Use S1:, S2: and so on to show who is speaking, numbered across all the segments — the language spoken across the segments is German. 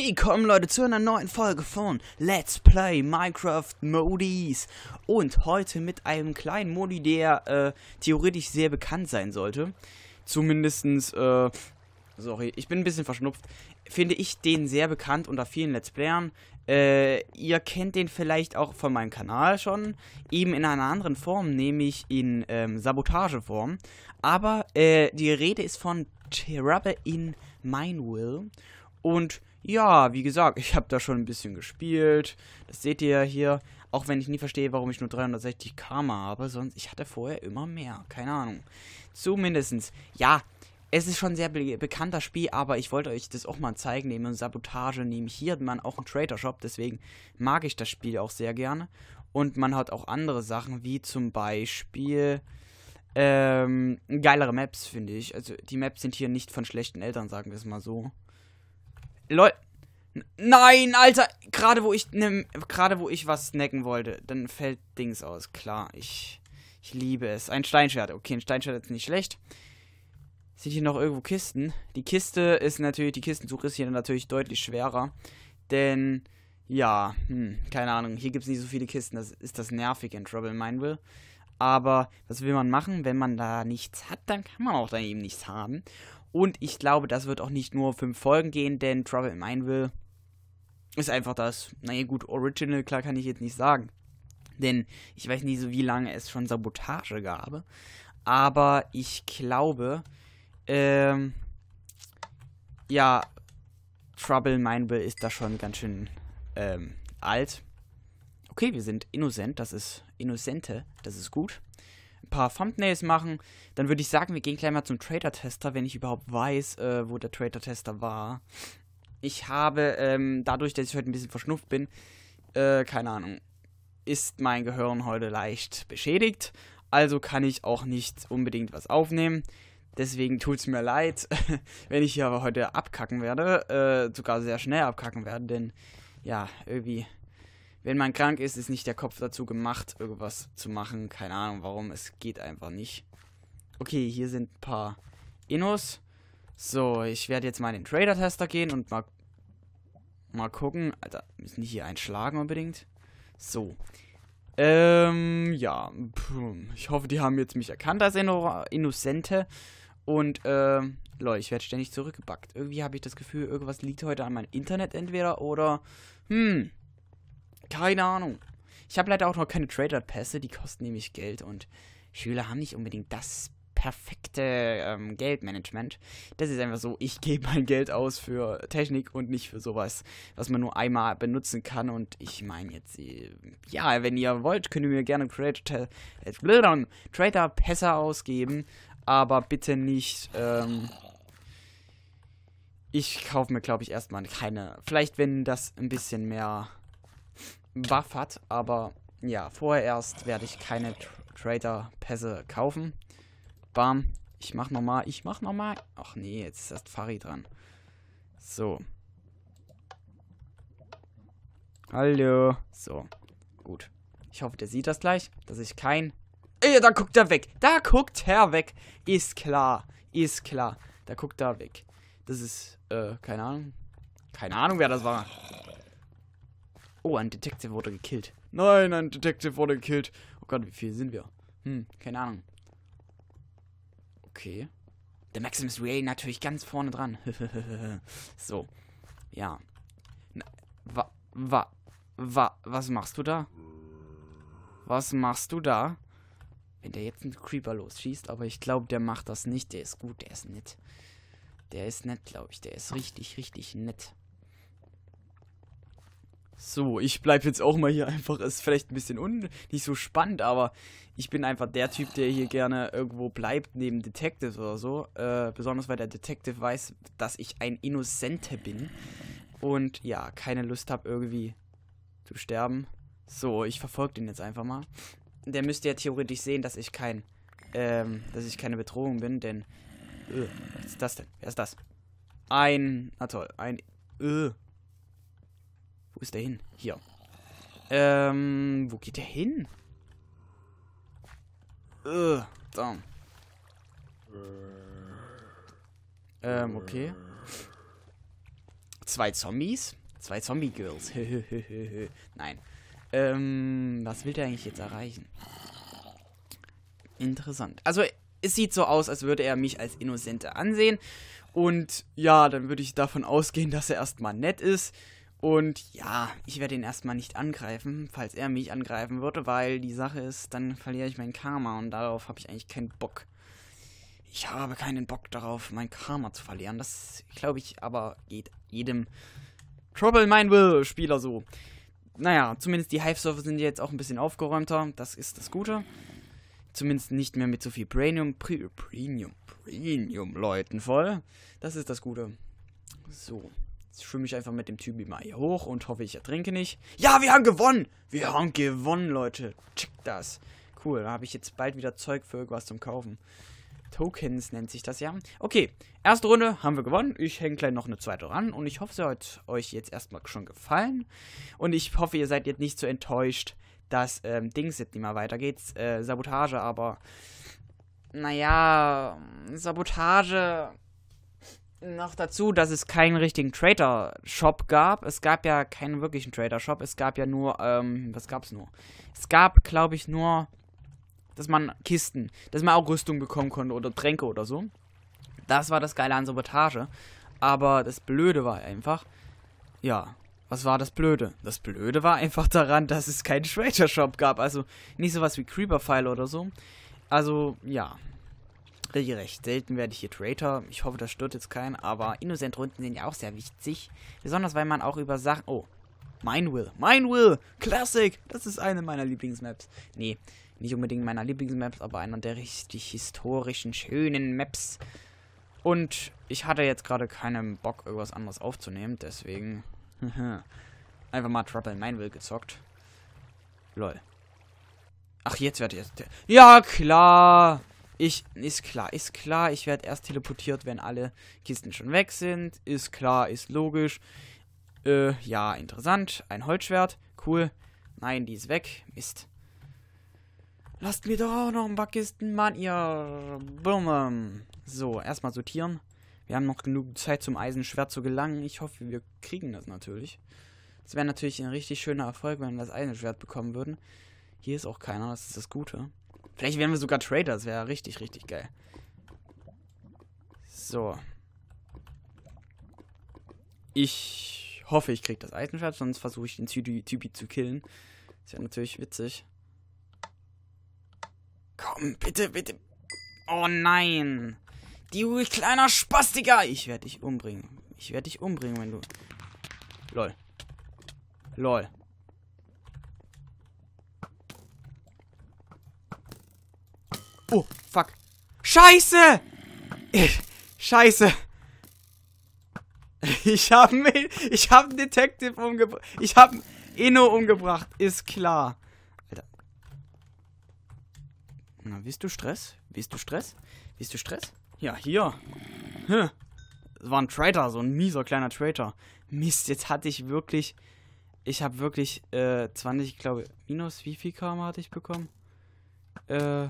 S1: Willkommen Leute zu einer neuen Folge von Let's Play Minecraft Modis und heute mit einem kleinen Modi, der äh, theoretisch sehr bekannt sein sollte. Zumindestens, äh, sorry, ich bin ein bisschen verschnupft. Finde ich den sehr bekannt unter vielen Let's Playern. Äh, ihr kennt den vielleicht auch von meinem Kanal schon, eben in einer anderen Form, nämlich in ähm, Sabotageform. Aber äh, die Rede ist von Terraba in Mine Will. Und ja, wie gesagt, ich habe da schon ein bisschen gespielt. Das seht ihr ja hier. Auch wenn ich nie verstehe, warum ich nur 360 Karma habe, sonst ich hatte vorher immer mehr. Keine Ahnung. Zumindestens. Ja, es ist schon ein sehr be bekannter Spiel, aber ich wollte euch das auch mal zeigen, neben Sabotage, neben hier man auch einen Trader Shop, deswegen mag ich das Spiel auch sehr gerne. Und man hat auch andere Sachen, wie zum Beispiel ähm, geilere Maps, finde ich. Also die Maps sind hier nicht von schlechten Eltern, sagen wir es mal so. Leute. Nein, Alter, gerade wo ich ne, gerade wo ich was snacken wollte, dann fällt Dings aus. Klar, ich ich liebe es. Ein Steinschwert. Okay, ein Steinschwert ist nicht schlecht. Sind hier noch irgendwo Kisten? Die Kiste ist natürlich, die Kistensuche ist hier natürlich deutlich schwerer, denn ja, hm, keine Ahnung, hier gibt es nicht so viele Kisten, das ist das nervig in Trouble in Will. Aber was will man machen, wenn man da nichts hat, dann kann man auch dann eben nichts haben. Und ich glaube, das wird auch nicht nur fünf Folgen gehen, denn Trouble in Mineville ist einfach das, naja gut, Original, klar kann ich jetzt nicht sagen. Denn ich weiß nicht so, wie lange es schon Sabotage gab. Aber ich glaube, ähm, ja, Trouble in Mineville ist da schon ganz schön ähm, alt. Okay, wir sind innocent, das ist Innocente, das ist gut paar Thumbnails machen. Dann würde ich sagen, wir gehen gleich mal zum Trader-Tester, wenn ich überhaupt weiß, äh, wo der Trader-Tester war. Ich habe, ähm, dadurch, dass ich heute ein bisschen verschnupft bin, äh, keine Ahnung, ist mein Gehirn heute leicht beschädigt. Also kann ich auch nicht unbedingt was aufnehmen. Deswegen tut es mir leid, wenn ich hier aber heute abkacken werde. Äh, sogar sehr schnell abkacken werde, denn ja, irgendwie wenn man krank ist, ist nicht der Kopf dazu gemacht, irgendwas zu machen. Keine Ahnung warum, es geht einfach nicht. Okay, hier sind ein paar Innos. So, ich werde jetzt mal in den Trader-Tester gehen und mal, mal gucken. Alter, müssen die hier einschlagen unbedingt? So. Ähm, ja. Ich hoffe, die haben jetzt mich erkannt als Inno Innocente. Und, ähm, Leute, ich werde ständig zurückgebackt. Irgendwie habe ich das Gefühl, irgendwas liegt heute an meinem Internet entweder oder. Hm, keine Ahnung. Ich habe leider auch noch keine Trader-Pässe, die kosten nämlich Geld und Schüler haben nicht unbedingt das perfekte ähm, Geldmanagement. Das ist einfach so, ich gebe mein Geld aus für Technik und nicht für sowas, was man nur einmal benutzen kann. Und ich meine jetzt, äh, ja, wenn ihr wollt, könnt ihr mir gerne Trader, äh, Trader Pässe ausgeben, aber bitte nicht. Ähm, ich kaufe mir, glaube ich, erstmal keine. Vielleicht, wenn das ein bisschen mehr Buff hat. Aber ja, vorerst werde ich keine Trader-Pässe kaufen. Bam. Ich mach nochmal. Ich mach nochmal. Ach nee, jetzt ist das Fari dran. So. Hallo. So. Gut. Ich hoffe, der sieht das gleich, dass ich kein... Ey, da guckt er weg. Da guckt er weg. Ist klar. Ist klar. Da guckt er weg. Das ist, äh, keine Ahnung. Keine Ahnung, wer das war. Oh, ein Detective wurde gekillt. Nein, ein Detective wurde gekillt. Oh Gott, wie viel sind wir? Hm, keine Ahnung. Okay. Der Maximus Ray natürlich ganz vorne dran. so. Ja. Na, wa, wa, wa, was machst du da? Was machst du da? Wenn der jetzt einen Creeper losschießt, aber ich glaube, der macht das nicht. Der ist gut, der ist nett. Der ist nett, glaube ich. Der ist richtig, richtig nett. So, ich bleibe jetzt auch mal hier einfach. Ist vielleicht ein bisschen un nicht so spannend, aber ich bin einfach der Typ, der hier gerne irgendwo bleibt, neben Detective oder so. Äh, besonders weil der Detective weiß, dass ich ein Innocente bin. Und ja, keine Lust habe, irgendwie zu sterben. So, ich verfolge den jetzt einfach mal. Der müsste ja theoretisch sehen, dass ich kein, ähm, dass ich keine Bedrohung bin, denn. Äh, was ist das denn? Wer ist das? Ein. Na toll, ein. Äh, wo ist der hin? Hier. Ähm, wo geht der hin? Äh, da. Ähm, okay. Zwei Zombies? Zwei Zombie-Girls. Nein. Ähm, was will der eigentlich jetzt erreichen? Interessant. Also, es sieht so aus, als würde er mich als Innocente ansehen. Und ja, dann würde ich davon ausgehen, dass er erstmal nett ist. Und ja, ich werde ihn erstmal nicht angreifen, falls er mich angreifen würde, weil die Sache ist, dann verliere ich mein Karma und darauf habe ich eigentlich keinen Bock. Ich habe keinen Bock darauf, mein Karma zu verlieren. Das glaube ich aber geht jedem Trouble Mind Will Spieler so. Naja, zumindest die Hive-Surfer sind jetzt auch ein bisschen aufgeräumter. Das ist das Gute. Zumindest nicht mehr mit so viel Premium, Premium, Premium Leuten voll. Das ist das Gute. So. Jetzt schwimme ich einfach mit dem Typi mal hier hoch und hoffe, ich ertrinke nicht. Ja, wir haben gewonnen! Wir haben gewonnen, Leute. Check das. Cool, da habe ich jetzt bald wieder Zeug für irgendwas zum Kaufen. Tokens nennt sich das ja. Okay, erste Runde haben wir gewonnen. Ich hänge gleich noch eine zweite ran und ich hoffe, sie hat euch jetzt erstmal schon gefallen. Und ich hoffe, ihr seid jetzt nicht so enttäuscht, dass ähm, Dings jetzt nicht mehr weitergeht. Äh, Sabotage, aber naja, Sabotage noch dazu, dass es keinen richtigen Trader-Shop gab. Es gab ja keinen wirklichen Trader-Shop. Es gab ja nur, ähm, was gab's nur? Es gab, glaube ich, nur, dass man Kisten, dass man auch Rüstung bekommen konnte oder Tränke oder so. Das war das Geile an Sabotage. Aber das Blöde war einfach, ja, was war das Blöde? Das Blöde war einfach daran, dass es keinen Trader-Shop gab. Also nicht sowas wie Creeper-File oder so. Also, ja, Display recht selten werde ich hier Traitor. Ich hoffe, das stört jetzt keinen, aber Innocent-Runden sind ja auch sehr wichtig. Besonders, weil man auch über Sachen... Oh, Will. Minewill. Will. Classic! Das ist eine meiner Lieblingsmaps. Nee, nicht unbedingt meiner Lieblingsmaps, aber einer der richtig historischen, schönen Maps. Und ich hatte jetzt gerade keinen Bock, irgendwas anderes aufzunehmen, deswegen... Einfach mal Trouble in Will gezockt. Lol. Ach, jetzt werde ich... Ja, klar! Ich, ist klar, ist klar, ich werde erst teleportiert, wenn alle Kisten schon weg sind. Ist klar, ist logisch. Äh, ja, interessant. Ein Holzschwert. Cool. Nein, die ist weg. Mist. Lasst mir doch auch noch ein paar Kisten, Mann, ihr Bumme. So, erstmal sortieren. Wir haben noch genug Zeit zum Eisenschwert zu gelangen. Ich hoffe, wir kriegen das natürlich. Das wäre natürlich ein richtig schöner Erfolg, wenn wir das Eisenschwert bekommen würden. Hier ist auch keiner, das ist das Gute. Vielleicht wären wir sogar Trader. Das wäre richtig, richtig geil. So. Ich hoffe, ich kriege das Eisenschwert, sonst versuche ich den Typi zu killen. Das wäre natürlich witzig. Komm, bitte, bitte. Oh nein. Du kleiner Spastiker. Ich werde dich umbringen. Ich werde dich umbringen, wenn du... Lol. Lol. Oh, fuck. Scheiße! Ich, äh, Scheiße. Ich habe ich hab einen Detective umgebracht. Ich habe Inno umgebracht, ist klar. Alter. Na, willst du Stress? Willst du Stress? Willst du Stress? Ja, hier. Hm. Das war ein Traitor, so ein mieser kleiner Traitor. Mist, jetzt hatte ich wirklich... Ich habe wirklich äh, 20, ich glaube, minus wie viel Karma hatte ich bekommen? Äh,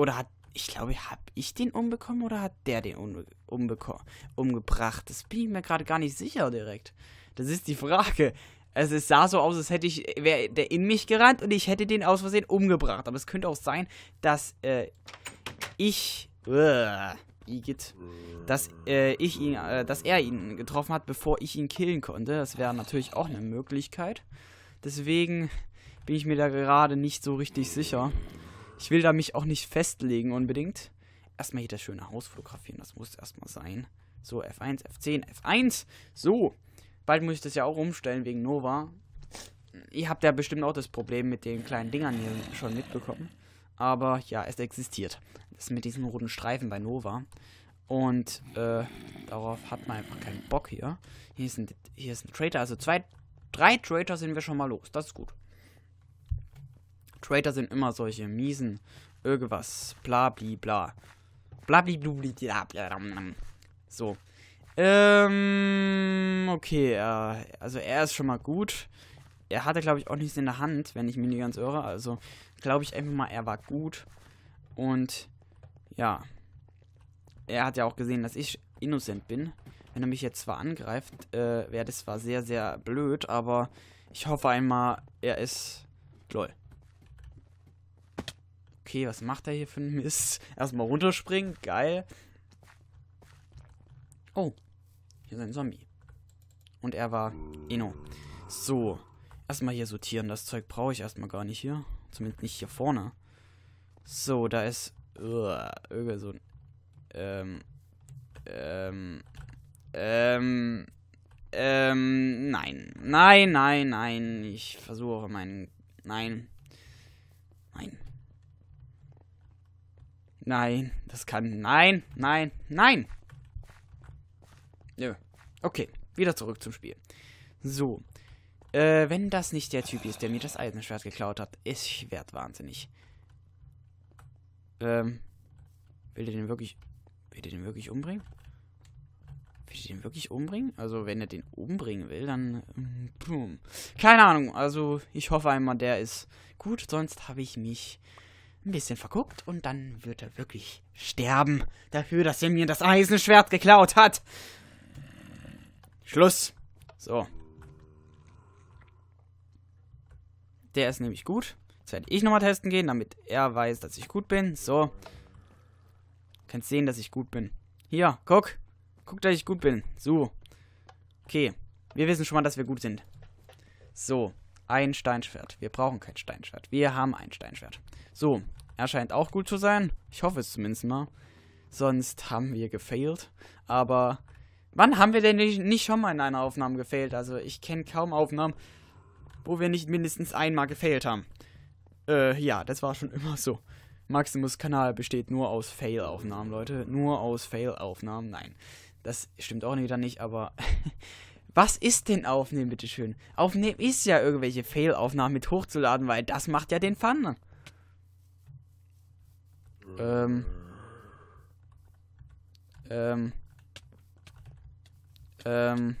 S1: oder hat, ich glaube, habe ich den umbekommen oder hat der den umbe umbekommen, umgebracht? Das bin ich mir gerade gar nicht sicher direkt. Das ist die Frage. Also es sah so aus, als hätte ich, wäre der in mich gerannt und ich hätte den aus Versehen umgebracht. Aber es könnte auch sein, dass äh, ich, äh, Igitt, dass äh, ich ihn, äh, dass er ihn getroffen hat, bevor ich ihn killen konnte. Das wäre natürlich auch eine Möglichkeit. Deswegen bin ich mir da gerade nicht so richtig sicher. Ich will da mich auch nicht festlegen unbedingt. Erstmal hier das schöne Haus fotografieren, das muss erstmal sein. So, F1, F10, F1. So, bald muss ich das ja auch umstellen wegen Nova. Ihr habt ja bestimmt auch das Problem mit den kleinen Dingern hier schon mitbekommen. Aber ja, es existiert. Das mit diesen roten Streifen bei Nova. Und äh, darauf hat man einfach keinen Bock hier. Hier ist ein, hier ist ein Traitor, also zwei, drei Trader sind wir schon mal los. Das ist gut. Traitor sind immer solche miesen irgendwas. Bla bli bla. Bla bli blu bli bla bla. So. Ähm, okay, äh, also er ist schon mal gut. Er hatte, glaube ich, auch nichts in der Hand, wenn ich mich nicht ganz irre. Also, glaube ich einfach mal, er war gut. Und ja. Er hat ja auch gesehen, dass ich innocent bin. Wenn er mich jetzt zwar angreift, äh, wäre das zwar sehr, sehr blöd, aber ich hoffe einmal, er ist. Lol okay, was macht er hier für einen Mist? Erstmal runterspringen, geil. Oh, hier ist ein Zombie. Und er war Eno. So, erstmal hier sortieren. Das Zeug brauche ich erstmal gar nicht hier. Zumindest nicht hier vorne. So, da ist... Uh, äh, irgendwie so ein... Ähm... Ähm... Ähm... Ähm... Nein. Nein, nein, nein. Ich versuche meinen... Nein. Nein. Nein, das kann. Nein, nein, nein. Nö. Okay, wieder zurück zum Spiel. So. Äh, wenn das nicht der Typ ist, der mir das Eisenschwert geklaut hat, ich werd wahnsinnig. Ähm. Will der den wirklich. Will der den wirklich umbringen? Will der den wirklich umbringen? Also, wenn er den umbringen will, dann. Boom. Ähm, Keine Ahnung. Also, ich hoffe einmal, der ist gut. Sonst habe ich mich ein bisschen verguckt und dann wird er wirklich sterben dafür, dass er mir das Eisenschwert geklaut hat. Schluss. So. Der ist nämlich gut. Jetzt werde ich nochmal testen gehen, damit er weiß, dass ich gut bin. So. Kannst sehen, dass ich gut bin. Hier, guck. Guck, dass ich gut bin. So. Okay. Wir wissen schon mal, dass wir gut sind. So ein Steinschwert. Wir brauchen kein Steinschwert. Wir haben ein Steinschwert. So, er scheint auch gut zu sein. Ich hoffe es zumindest mal. Sonst haben wir gefailt. Aber wann haben wir denn nicht schon mal in einer Aufnahme gefailt? Also ich kenne kaum Aufnahmen, wo wir nicht mindestens einmal gefailt haben. Äh, ja, das war schon immer so. Maximus Kanal besteht nur aus Fail-Aufnahmen, Leute. Nur aus Fail-Aufnahmen. Nein, das stimmt auch wieder nicht, aber Was ist denn Aufnehmen, bitteschön? Aufnehmen ist ja irgendwelche Fail-Aufnahmen mit hochzuladen, weil das macht ja den Fun. Ne? Ähm. Ähm. Ähm.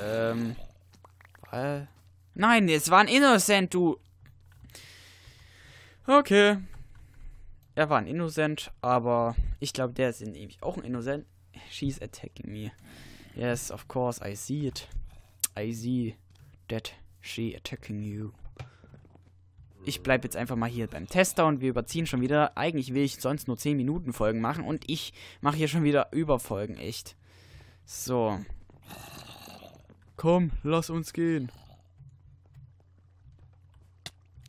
S1: Ähm. Äh. Nein, es war ein Innocent, du. Okay. Er war ein Innocent, aber ich glaube, der ist nämlich auch ein Innocent. She's attacking me. Yes, of course, I see it. I see that she attacking you. Ich bleibe jetzt einfach mal hier beim Tester und wir überziehen schon wieder. Eigentlich will ich sonst nur 10 Minuten Folgen machen und ich mache hier schon wieder Überfolgen, echt. So. Komm, lass uns gehen.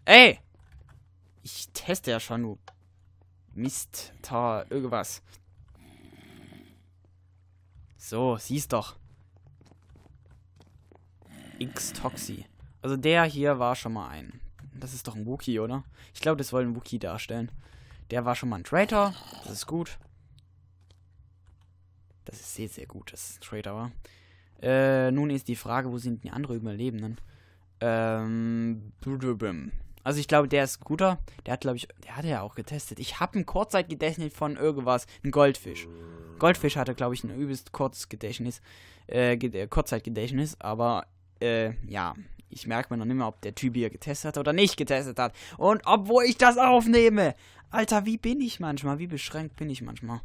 S1: Ey! Ich teste ja schon, nur Mist, tar, irgendwas. So, siehst doch. X-Toxi. Also der hier war schon mal ein. Das ist doch ein Wookie, oder? Ich glaube, das soll ein Wookie darstellen. Der war schon mal ein Traitor. Das ist gut. Das ist sehr, sehr gut, dass ein Traitor war. Äh, nun ist die Frage, wo sind die anderen Überlebenden? Ähm, also ich glaube, der ist guter. Der hat, glaube ich, der hatte ja auch getestet. Ich habe ein Kurzzeitgedächtnis von irgendwas. Ein Goldfisch. Goldfisch hatte, glaube ich, ein übelst kurzes äh, äh, Kurzzeitgedächtnis. Aber, äh, ja. Ich merke mir noch nicht mehr, ob der Typ hier getestet hat oder nicht getestet hat. Und obwohl ich das aufnehme. Alter, wie bin ich manchmal? Wie beschränkt bin ich manchmal?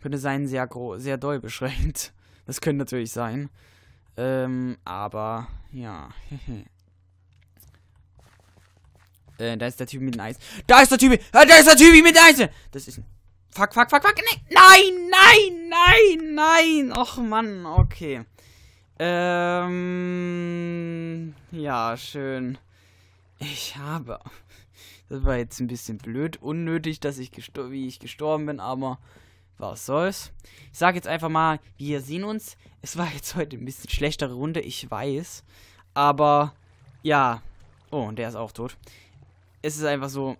S1: Könnte sein, sehr, sehr doll beschränkt. Das könnte natürlich sein. Ähm, aber, ja. Äh, da ist der Typ mit dem Eis. Da ist der Typ. Äh, da ist der Typ mit dem Eis. Das ist ein. Fuck, fuck, fuck, fuck. Nein, nein, nein, nein. Och Mann, okay. Ähm. Ja, schön. Ich habe. Das war jetzt ein bisschen blöd, unnötig, dass ich wie ich gestorben bin, aber was soll's. Ich sag jetzt einfach mal, wir sehen uns. Es war jetzt heute ein bisschen schlechtere Runde, ich weiß. Aber ja. Oh, und der ist auch tot es ist einfach so,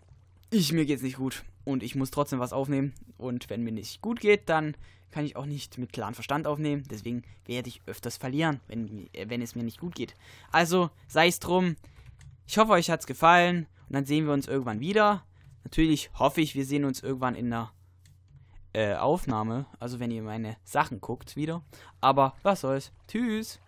S1: ich mir geht's nicht gut und ich muss trotzdem was aufnehmen. Und wenn mir nicht gut geht, dann kann ich auch nicht mit klarem Verstand aufnehmen. Deswegen werde ich öfters verlieren, wenn, äh, wenn es mir nicht gut geht. Also sei es drum. Ich hoffe, euch hat es gefallen und dann sehen wir uns irgendwann wieder. Natürlich hoffe ich, wir sehen uns irgendwann in einer äh, Aufnahme. Also wenn ihr meine Sachen guckt wieder. Aber was soll's. Tschüss.